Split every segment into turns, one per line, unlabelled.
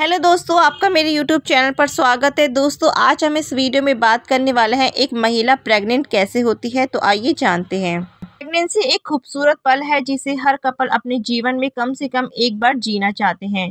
hello दोस्तों आपका मेरे यूट्यूब चैनल पर स्वागत है दोस्तों आज हम इस वीडियो में बात करने वाले हैं एक महिला प्रेग्नेंट कैसे होती है तो आइए जानते हैं प्रेगनेंसी एक खूबसूरत पल है जिसे हर कपल अपने जीवन में कम से कम एक बार जीना चाहते हैं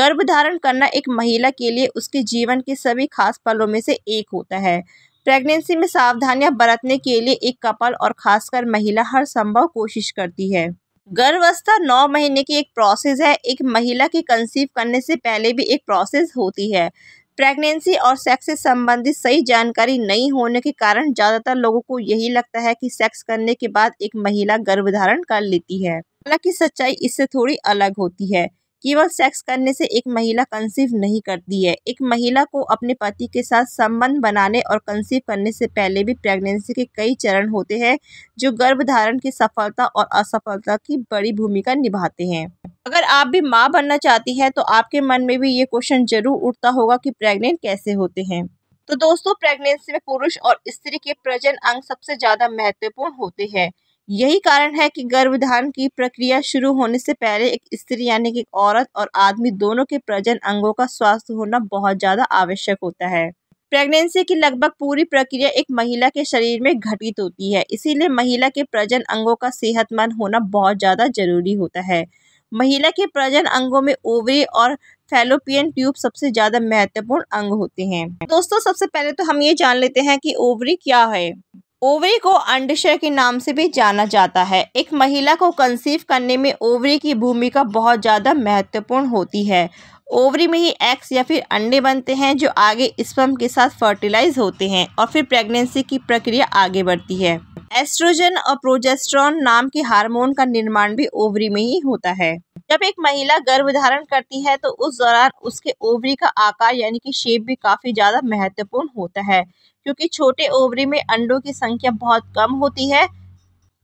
गर्भ धारण करना एक महिला के लिए उसके जीवन के सभी खास पलों में से एक होता है प्रेगनेंसी में सावधानियां बरतने के लिए एक कपल और खासकर महिला हर संभव कोशिश करती है गर्भावस्था नौ महीने की एक प्रोसेस है एक महिला के कंसीव करने से पहले भी एक प्रोसेस होती है प्रेगनेंसी और सेक्स से संबंधित सही जानकारी नहीं होने के कारण ज़्यादातर लोगों को यही लगता है कि सेक्स करने के बाद एक महिला गर्भ धारण कर लेती है हालांकि सच्चाई इससे थोड़ी अलग होती है केवल सेक्स करने से एक महिला कंसीव नहीं करती है एक महिला को अपने पति के साथ संबंध बनाने और कंसीव करने से पहले भी प्रेगनेंसी के कई चरण होते हैं जो गर्भधारण की सफलता और असफलता की बड़ी भूमिका निभाते हैं अगर आप भी माँ बनना चाहती हैं तो आपके मन में भी ये क्वेश्चन जरूर उठता होगा कि प्रेग्नेंट कैसे होते हैं तो दोस्तों प्रेगनेंसी में पुरुष और स्त्री के प्रजन अंग सबसे ज़्यादा महत्वपूर्ण होते हैं यही कारण है कि गर्भधारण की प्रक्रिया शुरू होने से पहले एक स्त्री यानी कि औरत और आदमी दोनों के प्रजन अंगों का स्वास्थ्य होना बहुत ज़्यादा आवश्यक होता है प्रेगनेंसी की लगभग पूरी प्रक्रिया एक महिला के शरीर में घटित होती है इसीलिए महिला के प्रजन अंगों का सेहतमंद होना बहुत ज़्यादा जरूरी होता है महिला के प्रजन अंगों में ओवरी और फेलोपियन ट्यूब सबसे ज़्यादा महत्वपूर्ण अंग होते हैं दोस्तों सबसे पहले तो हम ये जान लेते हैं कि ओवरी क्या है ओवरी को अंडशय के नाम से भी जाना जाता है एक महिला को कंसीव करने में ओवरी की भूमिका बहुत ज़्यादा महत्वपूर्ण होती है ओवरी में ही एक्स या फिर अंडे बनते हैं जो आगे स्पम के साथ फर्टिलाइज होते हैं और फिर प्रेगनेंसी की प्रक्रिया आगे बढ़ती है एस्ट्रोजन और प्रोजेस्ट्रॉन नाम के हार्मोन का निर्माण भी ओवरी में ही होता है जब एक महिला गर्भ धारण करती है तो उस दौरान उसके ओवरी का आकार यानी कि शेप भी काफ़ी ज़्यादा महत्वपूर्ण होता है क्योंकि छोटे ओवरी में अंडों की संख्या बहुत कम होती है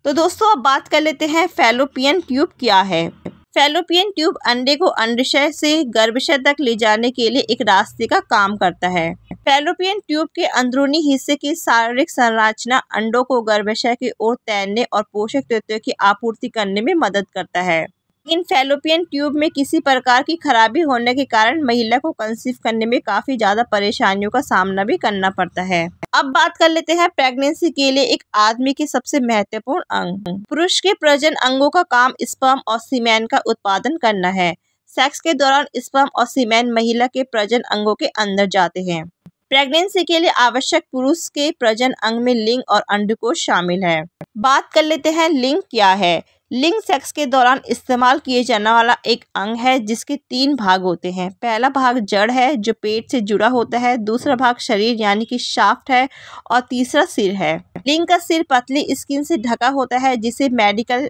तो दोस्तों अब बात कर लेते हैं फेलोपियन ट्यूब क्या है फेलोपियन ट्यूब अंडे को अंडशय से गर्भशय तक ले जाने के लिए एक रास्ते का काम करता है फेलोपियन ट्यूब के अंदरूनी हिस्से की शारीरिक संरचना अंडों को गर्भशय की ओर तैरने और पोषक तत्वों की आपूर्ति करने में मदद करता है इन फेलोपियन ट्यूब में किसी प्रकार की खराबी होने के कारण महिला को कंसीव करने में काफ़ी ज़्यादा परेशानियों का सामना भी करना पड़ता है अब बात कर लेते हैं प्रेगनेंसी के लिए एक आदमी के सबसे महत्वपूर्ण अंग पुरुष के प्रजन अंगों का काम स्पर्म और सीमेन का उत्पादन करना है सेक्स के दौरान स्पर्म और सीमेन महिला के प्रजन अंगों के अंदर जाते हैं प्रेगनेंसी के लिए आवश्यक पुरुष के प्रजन अंग में लिंग और अंडकोश शामिल है बात कर लेते हैं लिंग क्या है लिंग सेक्स के दौरान इस्तेमाल किए जाने वाला एक अंग है जिसके तीन भाग होते हैं पहला भाग जड़ है जो पेट से जुड़ा होता है दूसरा भाग शरीर यानी कि शाफ्ट है और तीसरा सिर है लिंग का सिर पतली स्किन से ढका होता है जिसे मेडिकल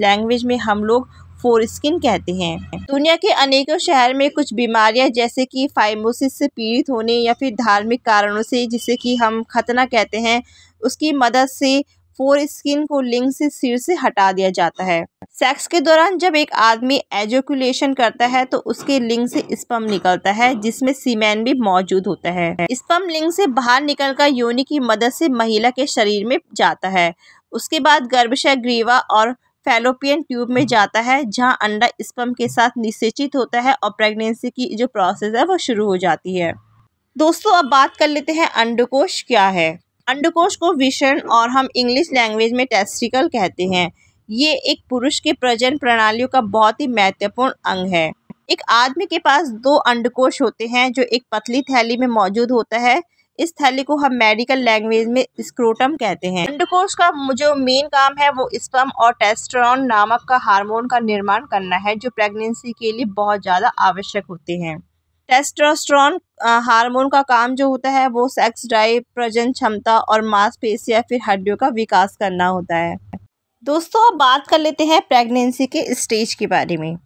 लैंग्वेज में हम लोग फोर स्किन कहते हैं दुनिया के अनेकों शहर में कुछ बीमारियां जैसे कि फाइमोसिस से पीड़ित होने या फिर धार्मिक कारणों से जिसे कि हम खतना कहते हैं उसकी मदद से फोर स्किन को लिंग से सिर से हटा दिया जाता है सेक्स के दौरान जब एक आदमी एजोकुलेशन करता है तो उसके लिंग से स्पम निकलता है जिसमें सीमेन भी मौजूद होता है स्पम लिंग से बाहर निकलकर योनि की मदद से महिला के शरीर में जाता है उसके बाद गर्भशय ग्रीवा और फेलोपियन ट्यूब में जाता है जहाँ अंडा स्पम के साथ निषेचित होता है और प्रेगनेंसी की जो प्रोसेस है वो शुरू हो जाती है दोस्तों अब बात कर लेते हैं अंडकोश क्या है अंडकोश को विषण और हम इंग्लिश लैंग्वेज में टेस्टिकल कहते हैं ये एक पुरुष के प्रजन प्रणालियों का बहुत ही महत्वपूर्ण अंग है एक आदमी के पास दो अंडकोश होते हैं जो एक पतली थैली में मौजूद होता है इस थैली को हम मेडिकल लैंग्वेज में स्क्रोटम कहते हैं अंडकोश का जो मेन काम है वो स्पम और टेस्ट्रॉन नामक का हार्मोन का निर्माण करना है जो प्रेगनेंसी के लिए बहुत ज़्यादा आवश्यक होते हैं टेस्टोस्टेरोन हार्मोन का काम जो होता है वो सेक्स ड्राइव प्रजन क्षमता और मांसपेशी या फिर हड्डियों का विकास करना होता है दोस्तों अब बात कर लेते हैं प्रेगनेंसी के स्टेज के बारे में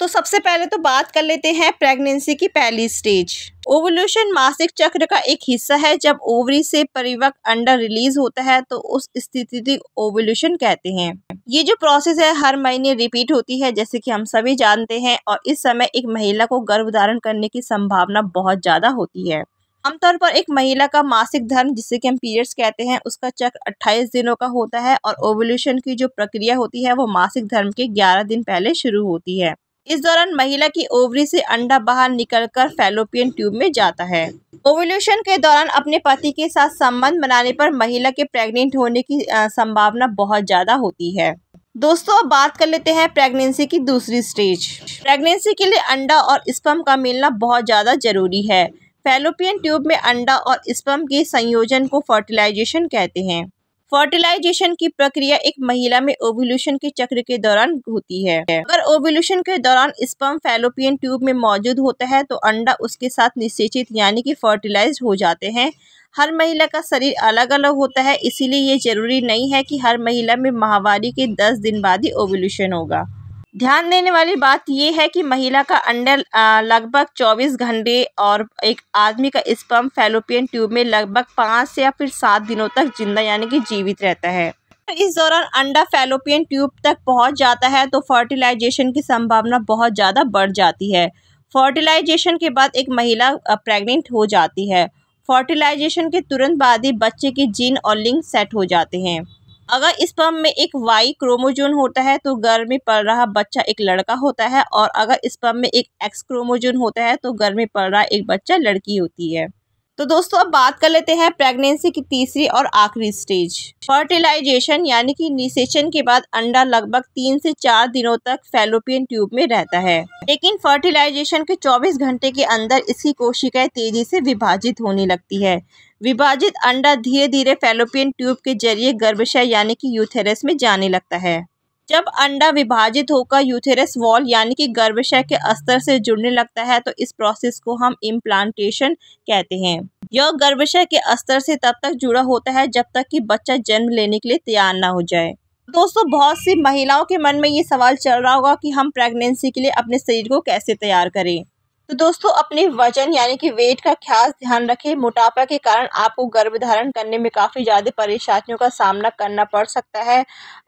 तो सबसे पहले तो बात कर लेते हैं प्रेगनेंसी की पहली स्टेज ओवल्यूशन मासिक चक्र का एक हिस्सा है जब ओवरी से परिवक अंडा रिलीज होता है तो उस स्थिति ओवल्यूशन कहते हैं ये जो प्रोसेस है हर महीने रिपीट होती है जैसे कि हम सभी जानते हैं और इस समय एक महिला को गर्भ धारण करने की संभावना बहुत ज़्यादा होती है आमतौर पर एक महिला का मासिक धर्म जिसे कि हम पीरियड्स कहते हैं उसका चक्र 28 दिनों का होता है और ओवल्यूशन की जो प्रक्रिया होती है वो मासिक धर्म के 11 दिन पहले शुरू होती है इस दौरान महिला की ओवरी से अंडा बाहर निकलकर फैलोपियन ट्यूब में जाता है ओवल्यूशन के दौरान अपने पति के साथ संबंध बनाने पर महिला के प्रेग्नेंट होने की संभावना बहुत ज़्यादा होती है दोस्तों अब बात कर लेते हैं प्रेगनेंसी की दूसरी स्टेज प्रेगनेंसी के लिए अंडा और स्पम का मिलना बहुत ज़्यादा जरूरी है फेलोपियन ट्यूब में अंडा और स्पम के संयोजन को फर्टिलाइजेशन कहते हैं फर्टिलाइजेशन की प्रक्रिया एक महिला में ओवल्यूशन के चक्र के दौरान होती है अगर ओवल्यूशन के दौरान स्पम फैलोपियन ट्यूब में मौजूद होता है तो अंडा उसके साथ निश्चित यानी कि फर्टिलाइज हो जाते हैं हर महिला का शरीर अलग अलग होता है इसीलिए ये जरूरी नहीं है कि हर महिला में माहवारी के दस दिन बाद ही ओवल्यूशन होगा ध्यान देने वाली बात यह है कि महिला का अंडर लगभग 24 घंटे और एक आदमी का स्पम फैलोपियन ट्यूब में लगभग पाँच से या फिर सात दिनों तक जिंदा यानी कि जीवित रहता है तो इस दौरान अंडा फैलोपियन ट्यूब तक पहुंच जाता है तो फर्टिलाइजेशन की संभावना बहुत ज़्यादा बढ़ जाती है फर्टिलाइजेशन के बाद एक महिला प्रेग्नेंट हो जाती है फर्टिलाइजेशन के तुरंत बाद ही बच्चे के जीन और लिंग सेट हो जाते हैं अगर इस स्पर्म में एक वाई क्रोमोजोन होता है तो घर में पड़ रहा बच्चा एक लड़का होता है और अगर स्पर्म में एक एक्स क्रोमोजोन होता है तो घर में पड़ रहा एक बच्चा लड़की होती है तो दोस्तों अब बात कर लेते हैं प्रेगनेंसी की तीसरी और आखिरी स्टेज फर्टिलाइजेशन यानी कि निषेचन के बाद अंडा लगभग तीन से चार दिनों तक फेलोपियन ट्यूब में रहता है लेकिन फर्टिलाइजेशन के 24 घंटे के अंदर इसकी कोशिकाएं तेजी से विभाजित होने लगती है विभाजित अंडा धीरे धीरे फेलोपियन ट्यूब के जरिए गर्भाशय यानी कि यूथेरस में जाने लगता है जब अंडा विभाजित होकर यूथेरस वॉल यानी कि गर्भाशय के अस्तर से जुड़ने लगता है तो इस प्रोसेस को हम इम्प्लांटेशन कहते हैं यह गर्भाशय के अस्तर से तब तक जुड़ा होता है जब तक कि बच्चा जन्म लेने के लिए तैयार ना हो जाए दोस्तों बहुत सी महिलाओं के मन में ये सवाल चल रहा होगा कि हम प्रेगनेंसी के लिए अपने शरीर को कैसे तैयार करें तो दोस्तों अपने वजन यानी कि वेट का खास ध्यान रखें मोटापा के कारण आपको गर्भ धारण करने में काफ़ी ज़्यादा परेशानियों का सामना करना पड़ सकता है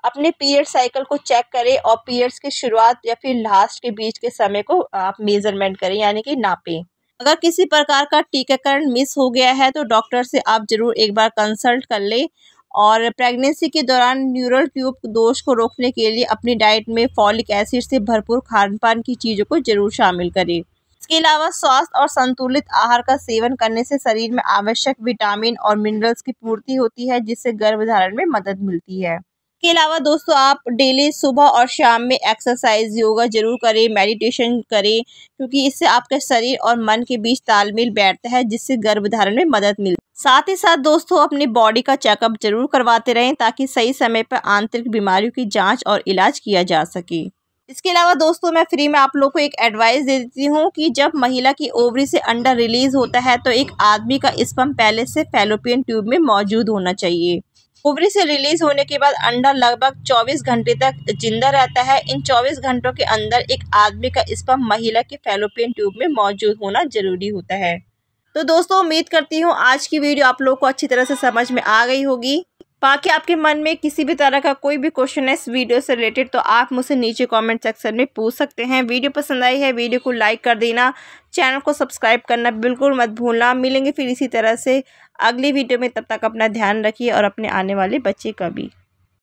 अपने पीरियड साइकिल को चेक करें और पीरियड्स की शुरुआत या फिर लास्ट के बीच के समय को आप मेज़रमेंट करें यानी कि नापें अगर किसी प्रकार का टीकाकरण मिस हो गया है तो डॉक्टर से आप ज़रूर एक बार कंसल्ट कर लें और प्रेगनेंसी के दौरान न्यूरल ट्यूब दोष को रोकने के लिए अपनी डाइट में फॉलिक एसिड से भरपूर खान पान की चीज़ों को ज़रूर शामिल करें इसके अलावा स्वास्थ्य और संतुलित आहार का सेवन करने से शरीर में आवश्यक विटामिन और मिनरल्स की पूर्ति होती है जिससे गर्भधारण में मदद मिलती है इसके अलावा दोस्तों आप डेली सुबह और शाम में एक्सरसाइज योगा जरूर करें मेडिटेशन करें क्योंकि इससे आपके शरीर और मन के बीच तालमेल बैठता है जिससे गर्भधारण में मदद मिलती है साथ ही साथ दोस्तों अपने बॉडी का चेकअप जरूर करवाते रहें ताकि सही समय पर आंतरिक बीमारियों की जांच और इलाज किया जा सके इसके अलावा दोस्तों मैं फ्री में आप लोग को एक एडवाइस दे देती हूँ कि जब महिला की ओवरी से अंडा रिलीज होता है तो एक आदमी का स्पम पहले से फेलोपियन ट्यूब में मौजूद होना चाहिए ओवरी से रिलीज होने के बाद अंडा लगभग 24 घंटे तक जिंदा रहता है इन 24 घंटों के अंदर एक आदमी का स्पम महिला के फेलोपियन ट्यूब में मौजूद होना जरूरी होता है तो दोस्तों उम्मीद करती हूँ आज की वीडियो आप लोग को अच्छी तरह से समझ में आ गई होगी बाकी आपके मन में किसी भी तरह का कोई भी क्वेश्चन है इस वीडियो से रिलेटेड तो आप मुझसे नीचे कमेंट सेक्शन में पूछ सकते हैं वीडियो पसंद आई है वीडियो को लाइक कर देना चैनल को सब्सक्राइब करना बिल्कुल मत भूलना मिलेंगे फिर इसी तरह से अगली वीडियो में तब तक अपना ध्यान रखिए और अपने आने वाले बच्चे का भी